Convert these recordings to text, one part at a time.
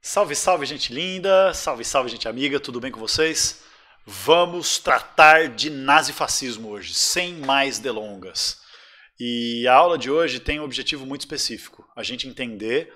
Salve, salve, gente linda! Salve, salve, gente amiga! Tudo bem com vocês? Vamos tratar de nazifascismo hoje, sem mais delongas. E a aula de hoje tem um objetivo muito específico: a gente entender,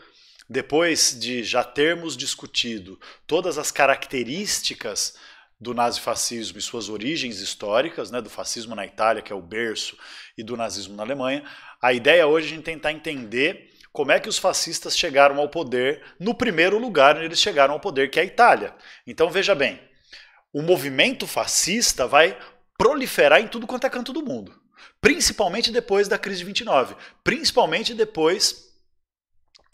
depois de já termos discutido todas as características do nazifascismo e suas origens históricas, né, do fascismo na Itália, que é o berço, e do nazismo na Alemanha, a ideia hoje é a gente tentar entender como é que os fascistas chegaram ao poder no primeiro lugar onde eles chegaram ao poder, que é a Itália. Então veja bem, o movimento fascista vai proliferar em tudo quanto é canto do mundo, principalmente depois da crise de 29, principalmente depois,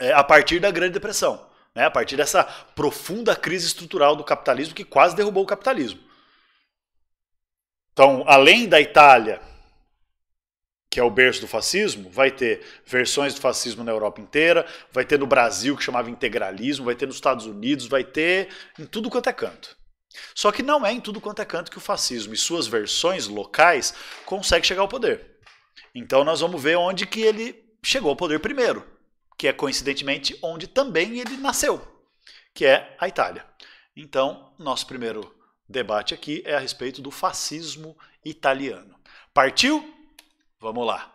é, a partir da Grande Depressão, né, a partir dessa profunda crise estrutural do capitalismo que quase derrubou o capitalismo. Então, além da Itália, que é o berço do fascismo, vai ter versões do fascismo na Europa inteira, vai ter no Brasil, que chamava integralismo, vai ter nos Estados Unidos, vai ter em tudo quanto é canto. Só que não é em tudo quanto é canto que o fascismo e suas versões locais consegue chegar ao poder. Então nós vamos ver onde que ele chegou ao poder primeiro, que é coincidentemente onde também ele nasceu, que é a Itália. Então, nosso primeiro debate aqui é a respeito do fascismo italiano. Partiu? Vamos lá.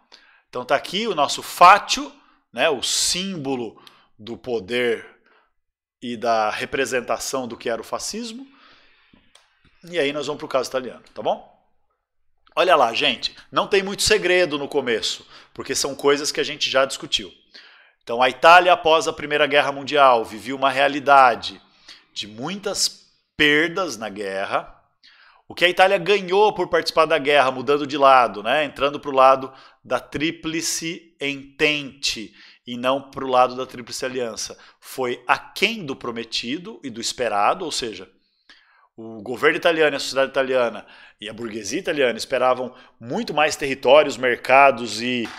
Então tá aqui o nosso fátio, né, o símbolo do poder e da representação do que era o fascismo. E aí nós vamos para o caso italiano, tá bom? Olha lá, gente, não tem muito segredo no começo, porque são coisas que a gente já discutiu. Então, a Itália, após a Primeira Guerra Mundial, vivia uma realidade de muitas perdas na guerra, o que a Itália ganhou por participar da guerra, mudando de lado, né? entrando para o lado da Tríplice Entente e não para o lado da Tríplice Aliança. Foi aquém do prometido e do esperado, ou seja, o governo italiano, a sociedade italiana e a burguesia italiana esperavam muito mais territórios, mercados e,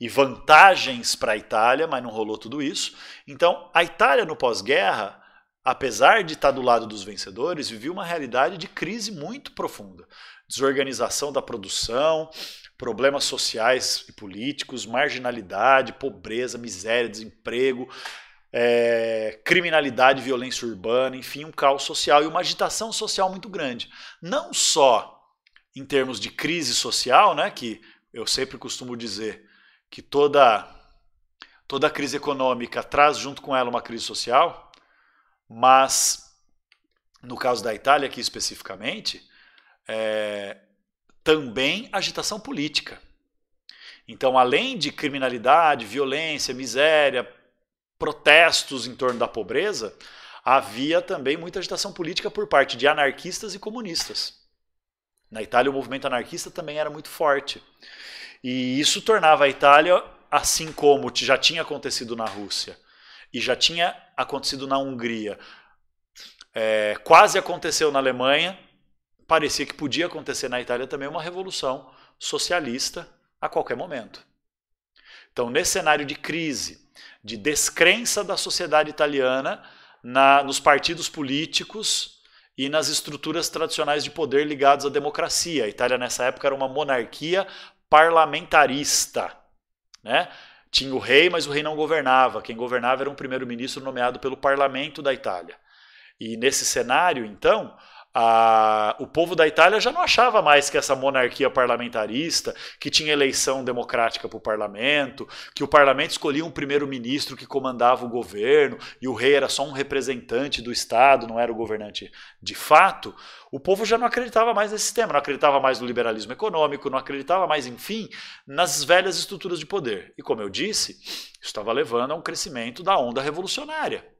e vantagens para a Itália, mas não rolou tudo isso. Então, a Itália no pós-guerra apesar de estar do lado dos vencedores, vivia uma realidade de crise muito profunda. Desorganização da produção, problemas sociais e políticos, marginalidade, pobreza, miséria, desemprego, é, criminalidade, violência urbana, enfim, um caos social e uma agitação social muito grande. Não só em termos de crise social, né, que eu sempre costumo dizer que toda toda crise econômica traz junto com ela uma crise social, mas, no caso da Itália aqui especificamente, é, também agitação política. Então, além de criminalidade, violência, miséria, protestos em torno da pobreza, havia também muita agitação política por parte de anarquistas e comunistas. Na Itália, o movimento anarquista também era muito forte. E isso tornava a Itália, assim como já tinha acontecido na Rússia, e já tinha acontecido na Hungria, é, quase aconteceu na Alemanha, parecia que podia acontecer na Itália também uma revolução socialista a qualquer momento. Então, nesse cenário de crise, de descrença da sociedade italiana na, nos partidos políticos e nas estruturas tradicionais de poder ligados à democracia, a Itália nessa época era uma monarquia parlamentarista, né? Tinha o rei, mas o rei não governava. Quem governava era um primeiro-ministro nomeado pelo parlamento da Itália. E nesse cenário, então, a, o povo da Itália já não achava mais que essa monarquia parlamentarista, que tinha eleição democrática para o parlamento, que o parlamento escolhia um primeiro-ministro que comandava o governo e o rei era só um representante do Estado, não era o governante de fato. O povo já não acreditava mais nesse sistema, não acreditava mais no liberalismo econômico, não acreditava mais, enfim, nas velhas estruturas de poder. E como eu disse, isso estava levando a um crescimento da onda revolucionária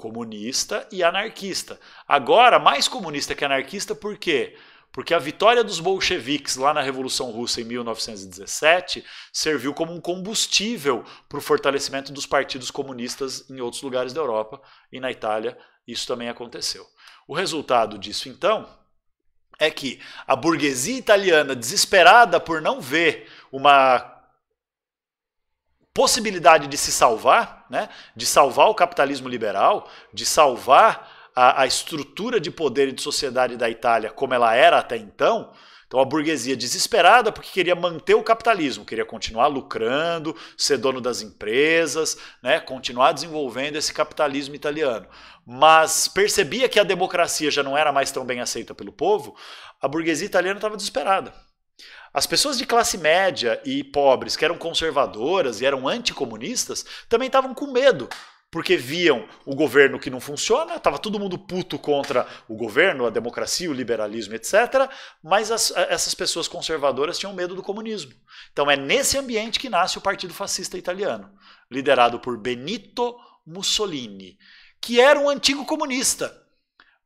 comunista e anarquista. Agora, mais comunista que anarquista, por quê? Porque a vitória dos bolcheviques lá na Revolução Russa em 1917 serviu como um combustível para o fortalecimento dos partidos comunistas em outros lugares da Europa e na Itália isso também aconteceu. O resultado disso, então, é que a burguesia italiana, desesperada por não ver uma possibilidade de se salvar, né, de salvar o capitalismo liberal, de salvar a, a estrutura de poder e de sociedade da Itália como ela era até então, então a burguesia desesperada porque queria manter o capitalismo, queria continuar lucrando, ser dono das empresas, né, continuar desenvolvendo esse capitalismo italiano. Mas percebia que a democracia já não era mais tão bem aceita pelo povo, a burguesia italiana estava desesperada. As pessoas de classe média e pobres, que eram conservadoras e eram anticomunistas, também estavam com medo, porque viam o governo que não funciona, estava todo mundo puto contra o governo, a democracia, o liberalismo, etc. Mas as, essas pessoas conservadoras tinham medo do comunismo. Então é nesse ambiente que nasce o Partido Fascista Italiano, liderado por Benito Mussolini, que era um antigo comunista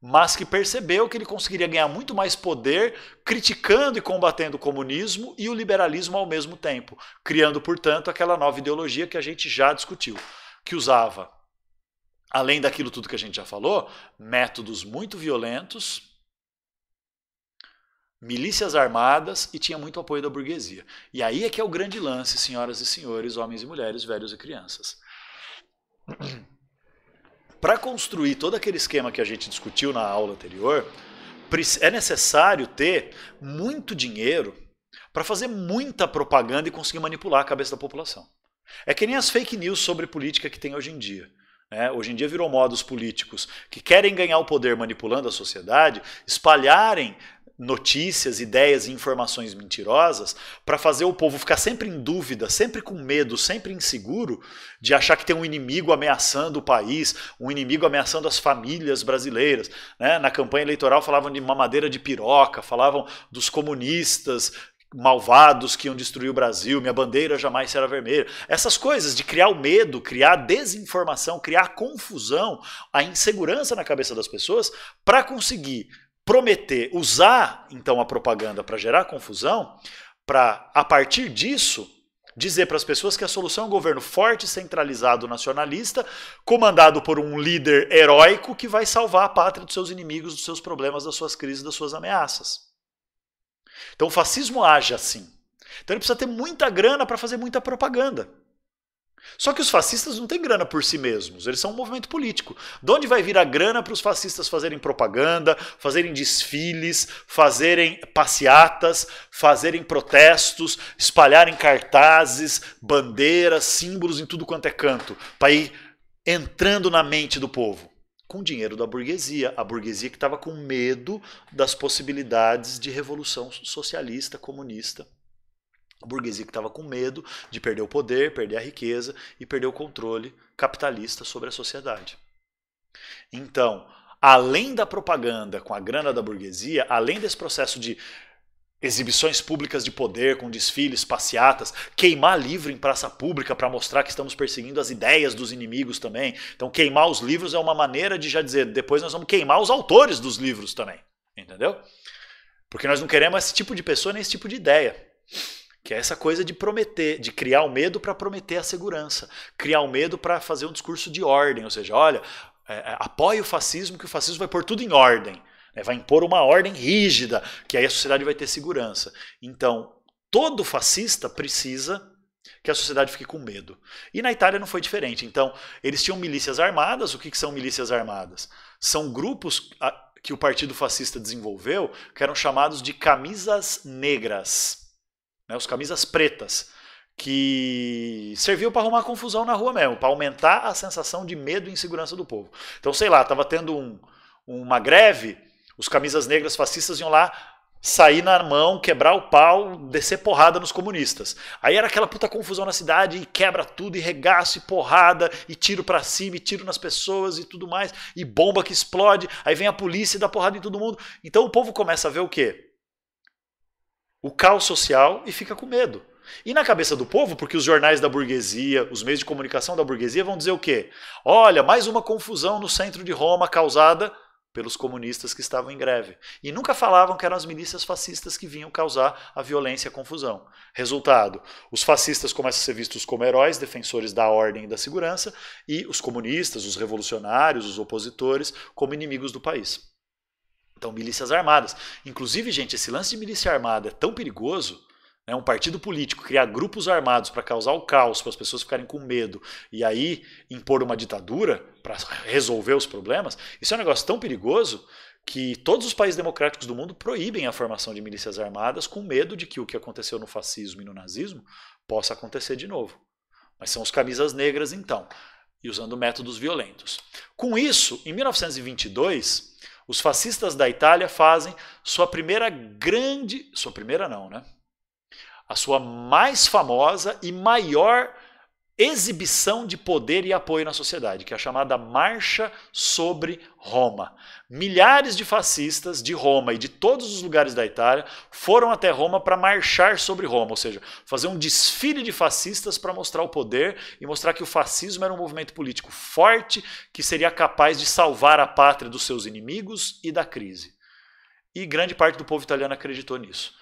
mas que percebeu que ele conseguiria ganhar muito mais poder criticando e combatendo o comunismo e o liberalismo ao mesmo tempo, criando, portanto, aquela nova ideologia que a gente já discutiu, que usava, além daquilo tudo que a gente já falou, métodos muito violentos, milícias armadas e tinha muito apoio da burguesia. E aí é que é o grande lance, senhoras e senhores, homens e mulheres, velhos e crianças para construir todo aquele esquema que a gente discutiu na aula anterior, é necessário ter muito dinheiro para fazer muita propaganda e conseguir manipular a cabeça da população. É que nem as fake news sobre política que tem hoje em dia. Né? Hoje em dia virou moda os políticos que querem ganhar o poder manipulando a sociedade espalharem notícias, ideias e informações mentirosas para fazer o povo ficar sempre em dúvida, sempre com medo, sempre inseguro de achar que tem um inimigo ameaçando o país, um inimigo ameaçando as famílias brasileiras. Né? Na campanha eleitoral falavam de mamadeira de piroca, falavam dos comunistas malvados que iam destruir o Brasil, minha bandeira jamais será vermelha. Essas coisas de criar o medo, criar desinformação, criar confusão, a insegurança na cabeça das pessoas para conseguir prometer, usar então a propaganda para gerar confusão, para a partir disso dizer para as pessoas que a solução é um governo forte, centralizado, nacionalista, comandado por um líder heróico que vai salvar a pátria dos seus inimigos, dos seus problemas, das suas crises, das suas ameaças. Então o fascismo age assim. Então ele precisa ter muita grana para fazer muita propaganda. Só que os fascistas não têm grana por si mesmos, eles são um movimento político. De onde vai vir a grana para os fascistas fazerem propaganda, fazerem desfiles, fazerem passeatas, fazerem protestos, espalharem cartazes, bandeiras, símbolos em tudo quanto é canto, para ir entrando na mente do povo? Com o dinheiro da burguesia, a burguesia que estava com medo das possibilidades de revolução socialista, comunista. A burguesia que estava com medo de perder o poder, perder a riqueza e perder o controle capitalista sobre a sociedade. Então, além da propaganda com a grana da burguesia, além desse processo de exibições públicas de poder, com desfiles, passeatas, queimar livro em praça pública para mostrar que estamos perseguindo as ideias dos inimigos também. Então, queimar os livros é uma maneira de já dizer, depois nós vamos queimar os autores dos livros também. Entendeu? Porque nós não queremos esse tipo de pessoa nem esse tipo de ideia. Que é essa coisa de prometer, de criar o medo para prometer a segurança, criar o medo para fazer um discurso de ordem, ou seja, olha, é, é, apoie o fascismo, que o fascismo vai pôr tudo em ordem, né? vai impor uma ordem rígida, que aí a sociedade vai ter segurança. Então, todo fascista precisa que a sociedade fique com medo. E na Itália não foi diferente. Então, eles tinham milícias armadas. O que, que são milícias armadas? São grupos ah, que o Partido Fascista desenvolveu que eram chamados de camisas negras né, os camisas pretas, que serviu para arrumar confusão na rua mesmo, para aumentar a sensação de medo e insegurança do povo. Então, sei lá, estava tendo um, uma greve, os camisas negras fascistas iam lá sair na mão, quebrar o pau, descer porrada nos comunistas. Aí era aquela puta confusão na cidade e quebra tudo, e regaço, e porrada, e tiro para cima, e tiro nas pessoas e tudo mais, e bomba que explode, aí vem a polícia e dá porrada em todo mundo. Então o povo começa a ver o quê? o caos social e fica com medo. E na cabeça do povo, porque os jornais da burguesia, os meios de comunicação da burguesia vão dizer o quê? Olha, mais uma confusão no centro de Roma causada pelos comunistas que estavam em greve. E nunca falavam que eram as milícias fascistas que vinham causar a violência e a confusão. Resultado: os fascistas começam a ser vistos como heróis, defensores da ordem e da segurança, e os comunistas, os revolucionários, os opositores, como inimigos do país. Então, milícias armadas. Inclusive, gente, esse lance de milícia armada é tão perigoso. Né, um partido político criar grupos armados para causar o caos, para as pessoas ficarem com medo e aí impor uma ditadura para resolver os problemas, isso é um negócio tão perigoso que todos os países democráticos do mundo proíbem a formação de milícias armadas com medo de que o que aconteceu no fascismo e no nazismo possa acontecer de novo. Mas são os camisas negras então, e usando métodos violentos. Com isso, em 1922, os fascistas da Itália fazem sua primeira grande, sua primeira não, né? A sua mais famosa e maior exibição de poder e apoio na sociedade, que é a chamada Marcha sobre Roma. Milhares de fascistas de Roma e de todos os lugares da Itália foram até Roma para marchar sobre Roma, ou seja, fazer um desfile de fascistas para mostrar o poder e mostrar que o fascismo era um movimento político forte que seria capaz de salvar a pátria dos seus inimigos e da crise. E grande parte do povo italiano acreditou nisso.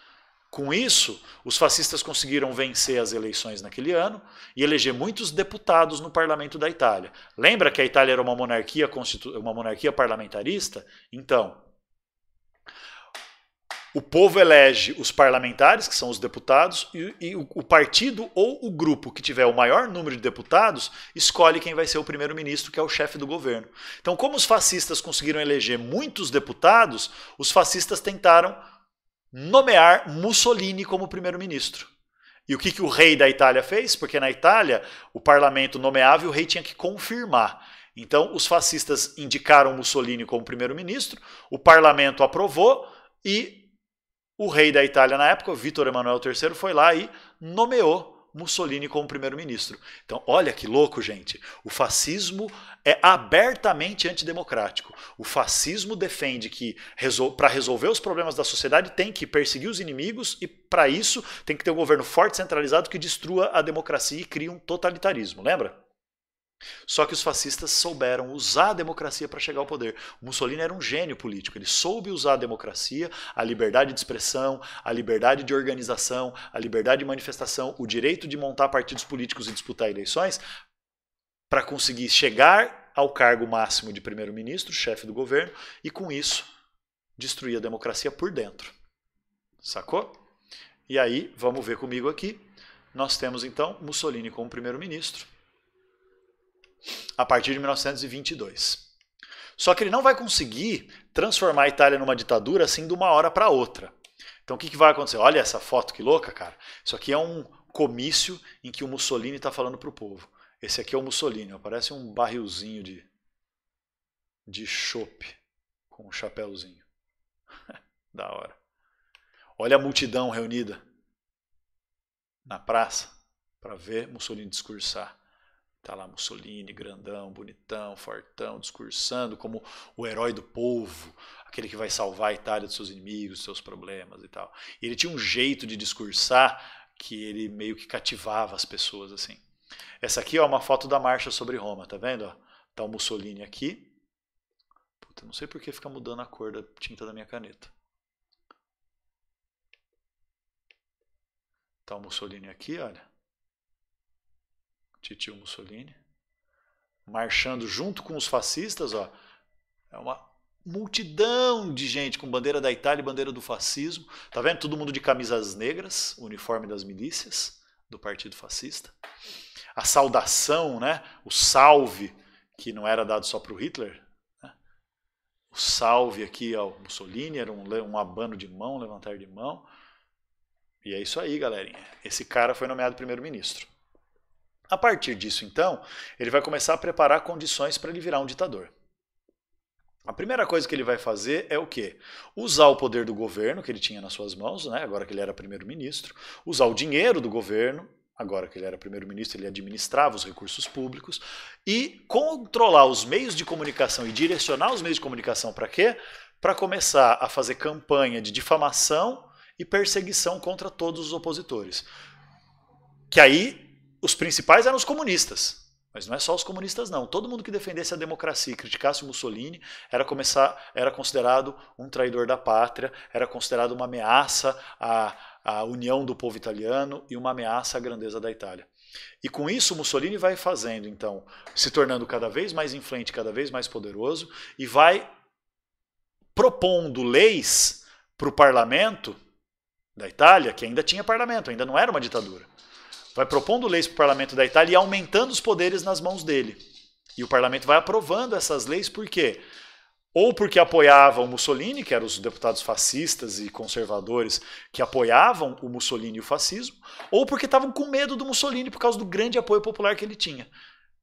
Com isso, os fascistas conseguiram vencer as eleições naquele ano e eleger muitos deputados no parlamento da Itália. Lembra que a Itália era uma monarquia, constitu... uma monarquia parlamentarista? Então, o povo elege os parlamentares, que são os deputados, e, e o, o partido ou o grupo que tiver o maior número de deputados escolhe quem vai ser o primeiro-ministro, que é o chefe do governo. Então, como os fascistas conseguiram eleger muitos deputados, os fascistas tentaram nomear Mussolini como primeiro-ministro. E o que, que o rei da Itália fez? Porque na Itália o parlamento nomeava e o rei tinha que confirmar. Então os fascistas indicaram Mussolini como primeiro-ministro, o parlamento aprovou e o rei da Itália na época, Vítor Emanuel III, foi lá e nomeou Mussolini como primeiro-ministro. Então, olha que louco, gente. O fascismo é abertamente antidemocrático. O fascismo defende que para resolver os problemas da sociedade tem que perseguir os inimigos e, para isso, tem que ter um governo forte, centralizado, que destrua a democracia e crie um totalitarismo. Lembra? Só que os fascistas souberam usar a democracia para chegar ao poder. O Mussolini era um gênio político, ele soube usar a democracia, a liberdade de expressão, a liberdade de organização, a liberdade de manifestação, o direito de montar partidos políticos e disputar eleições para conseguir chegar ao cargo máximo de primeiro-ministro, chefe do governo, e com isso destruir a democracia por dentro. Sacou? E aí, vamos ver comigo aqui. Nós temos então Mussolini como primeiro-ministro a partir de 1922. Só que ele não vai conseguir transformar a Itália numa ditadura assim de uma hora para outra. Então o que, que vai acontecer? Olha essa foto que louca, cara. Isso aqui é um comício em que o Mussolini está falando para o povo. Esse aqui é o Mussolini, parece um barrilzinho de, de chope com um chapéuzinho. da hora. Olha a multidão reunida na praça para ver Mussolini discursar. Tá lá Mussolini, grandão, bonitão, fortão, discursando como o herói do povo, aquele que vai salvar a Itália dos seus inimigos, dos seus problemas e tal. E ele tinha um jeito de discursar que ele meio que cativava as pessoas assim. Essa aqui ó, é uma foto da marcha sobre Roma, tá vendo? Ó? Tá o Mussolini aqui. Puta, não sei por que fica mudando a cor da tinta da minha caneta. Tá o Mussolini aqui, olha titio Mussolini, marchando junto com os fascistas, ó. É uma multidão de gente com bandeira da Itália e bandeira do fascismo. Tá vendo? Todo mundo de camisas negras, uniforme das milícias do Partido Fascista. A saudação, né? O salve que não era dado só para o Hitler. Né? O salve aqui ao Mussolini era um, um abano de mão, levantar de mão. E é isso aí, galerinha. Esse cara foi nomeado primeiro-ministro. A partir disso, então, ele vai começar a preparar condições para ele virar um ditador. A primeira coisa que ele vai fazer é o quê? Usar o poder do governo que ele tinha nas suas mãos, né? agora que ele era primeiro-ministro, usar o dinheiro do governo, agora que ele era primeiro-ministro, ele administrava os recursos públicos, e controlar os meios de comunicação e direcionar os meios de comunicação para quê? Para começar a fazer campanha de difamação e perseguição contra todos os opositores. Que aí os principais eram os comunistas. Mas não é só os comunistas, não. Todo mundo que defendesse a democracia e criticasse o Mussolini era, começar, era considerado um traidor da pátria, era considerado uma ameaça à, à união do povo italiano e uma ameaça à grandeza da Itália. E com isso, Mussolini vai fazendo, então, se tornando cada vez mais influente, cada vez mais poderoso, e vai propondo leis para o parlamento da Itália, que ainda tinha parlamento, ainda não era uma ditadura vai propondo leis para o parlamento da Itália e aumentando os poderes nas mãos dele. E o parlamento vai aprovando essas leis por quê? Ou porque apoiavam Mussolini, que eram os deputados fascistas e conservadores que apoiavam o Mussolini e o fascismo, ou porque estavam com medo do Mussolini por causa do grande apoio popular que ele tinha.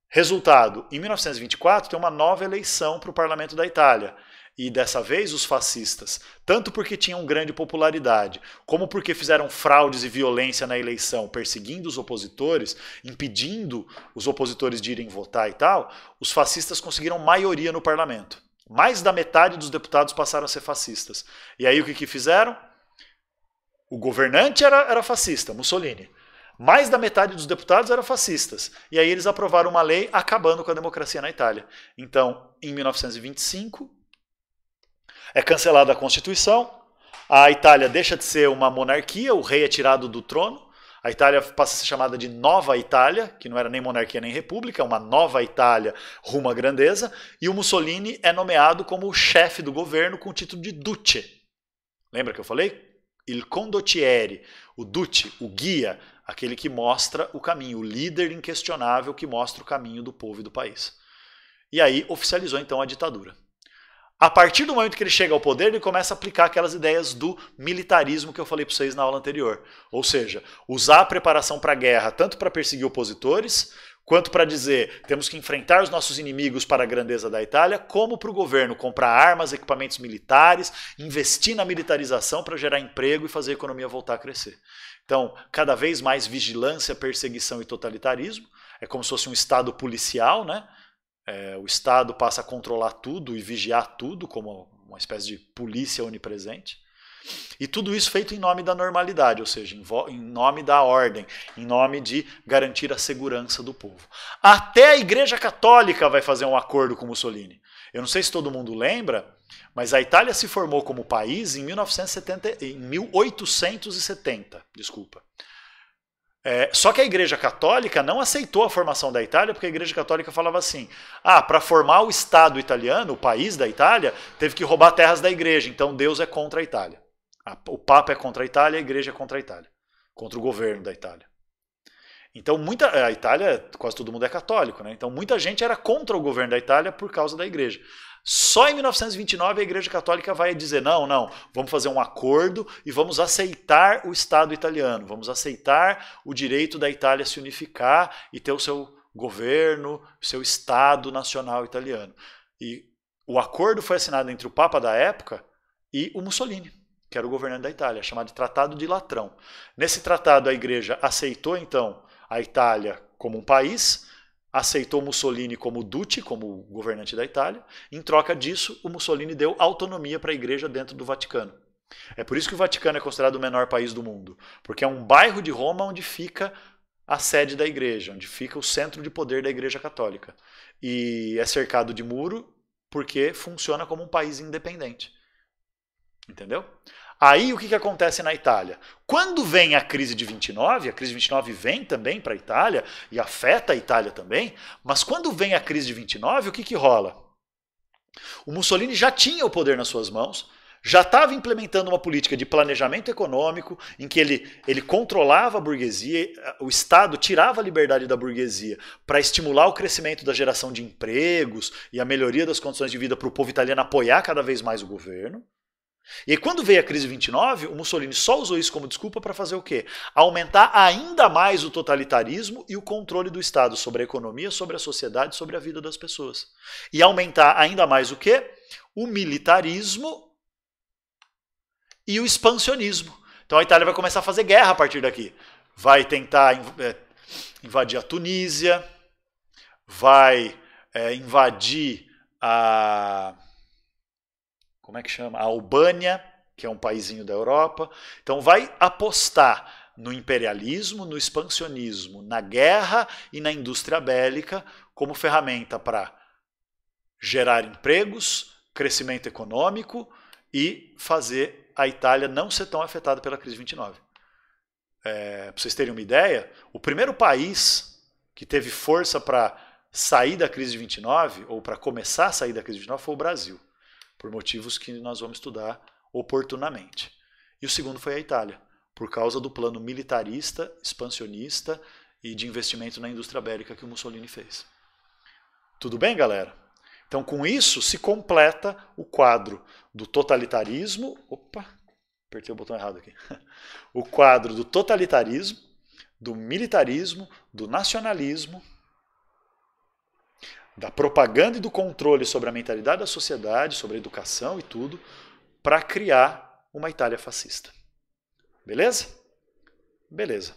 Resultado: em 1924 tem uma nova eleição para o parlamento da Itália e dessa vez os fascistas, tanto porque tinham grande popularidade, como porque fizeram fraudes e violência na eleição, perseguindo os opositores, impedindo os opositores de irem votar e tal, os fascistas conseguiram maioria no parlamento. Mais da metade dos deputados passaram a ser fascistas. E aí o que, que fizeram? O governante era, era fascista, Mussolini. Mais da metade dos deputados eram fascistas. E aí eles aprovaram uma lei acabando com a democracia na Itália. Então, em 1925, é cancelada a Constituição, a Itália deixa de ser uma monarquia, o rei é tirado do trono, a Itália passa a ser chamada de Nova Itália, que não era nem monarquia nem república, é uma nova Itália rumo à grandeza, e o Mussolini é nomeado como o chefe do governo com o título de Duce. Lembra que eu falei? Il condottiere, o Duce, o guia, aquele que mostra o caminho, o líder inquestionável que mostra o caminho do povo e do país. E aí oficializou então a ditadura. A partir do momento que ele chega ao poder, ele começa a aplicar aquelas ideias do militarismo que eu falei para vocês na aula anterior. Ou seja, usar a preparação para a guerra tanto para perseguir opositores, quanto para dizer temos que enfrentar os nossos inimigos para a grandeza da Itália, como para o governo comprar armas, equipamentos militares, investir na militarização para gerar emprego e fazer a economia voltar a crescer. Então, cada vez mais vigilância, perseguição e totalitarismo. É como se fosse um Estado policial, né? É, o Estado passa a controlar tudo e vigiar tudo, como uma espécie de polícia onipresente. E tudo isso feito em nome da normalidade, ou seja, em, em, nome da ordem, em nome de garantir a segurança do povo. Até a Igreja Católica vai fazer um acordo com Mussolini. Eu não sei se todo mundo lembra, mas a Itália se formou como país em, 1970, em 1870, desculpa. É, só que a Igreja Católica não aceitou a formação da Itália, porque a Igreja Católica falava assim: ah, para formar o Estado italiano, o país da Itália, teve que roubar terras da Igreja, então Deus é contra a Itália. O Papa é contra a Itália, a Igreja é contra a Itália, contra o governo da Itália. Então, muita, a Itália, quase todo mundo é católico, né? Então, muita gente era contra o governo da Itália por causa da igreja. Só em 1929 a Igreja Católica vai dizer: não, não, vamos fazer um acordo e vamos aceitar o Estado italiano, vamos aceitar o direito da Itália se unificar e ter o seu governo, o seu Estado nacional italiano. E o acordo foi assinado entre o Papa da época e o Mussolini, que era o governante da Itália, chamado de Tratado de Latrão. Nesse tratado, a Igreja aceitou então a Itália como um país aceitou Mussolini como duce, como governante da Itália. Em troca disso, o Mussolini deu autonomia para a igreja dentro do Vaticano. É por isso que o Vaticano é considerado o menor país do mundo, porque é um bairro de Roma onde fica a sede da igreja, onde fica o centro de poder da igreja católica. E é cercado de muro porque funciona como um país independente. Entendeu? Aí o que, que acontece na Itália? Quando vem a crise de 29, a crise de 29 vem também para a Itália e afeta a Itália também, mas quando vem a crise de 29, o que, que rola? O Mussolini já tinha o poder nas suas mãos, já estava implementando uma política de planejamento econômico, em que ele, ele controlava a burguesia, o Estado tirava a liberdade da burguesia para estimular o crescimento da geração de empregos e a melhoria das condições de vida para o povo italiano apoiar cada vez mais o governo. E aí, quando veio a crise 29, o Mussolini só usou isso como desculpa para fazer o quê? Aumentar ainda mais o totalitarismo e o controle do Estado sobre a economia, sobre a sociedade, sobre a vida das pessoas. E aumentar ainda mais o quê? O militarismo e o expansionismo. Então a Itália vai começar a fazer guerra a partir daqui. Vai tentar é, invadir a Tunísia, vai é, invadir a como é que chama? A Albânia, que é um paísinho da Europa. Então vai apostar no imperialismo, no expansionismo, na guerra e na indústria bélica como ferramenta para gerar empregos, crescimento econômico e fazer a Itália não ser tão afetada pela crise 29. É, para vocês terem uma ideia, o primeiro país que teve força para sair da crise de 29 ou para começar a sair da crise de 29 foi o Brasil por motivos que nós vamos estudar oportunamente. E o segundo foi a Itália, por causa do plano militarista, expansionista e de investimento na indústria bélica que o Mussolini fez. Tudo bem, galera? Então, com isso, se completa o quadro do totalitarismo. Opa, apertei o botão errado aqui. O quadro do totalitarismo, do militarismo, do nacionalismo da propaganda e do controle sobre a mentalidade da sociedade, sobre a educação e tudo, para criar uma Itália fascista. Beleza? Beleza.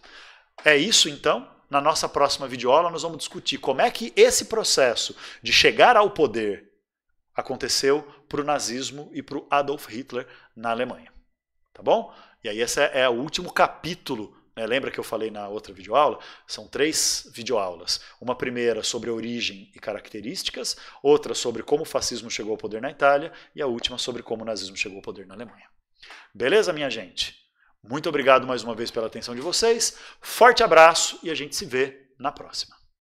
É isso então. Na nossa próxima videoaula nós vamos discutir como é que esse processo de chegar ao poder aconteceu para o nazismo e para o Adolf Hitler na Alemanha. Tá bom? E aí esse é, é o último capítulo é, lembra que eu falei na outra videoaula? São três videoaulas. Uma primeira sobre origem e características, outra sobre como o fascismo chegou ao poder na Itália e a última sobre como o nazismo chegou ao poder na Alemanha. Beleza, minha gente? Muito obrigado mais uma vez pela atenção de vocês. Forte abraço e a gente se vê na próxima.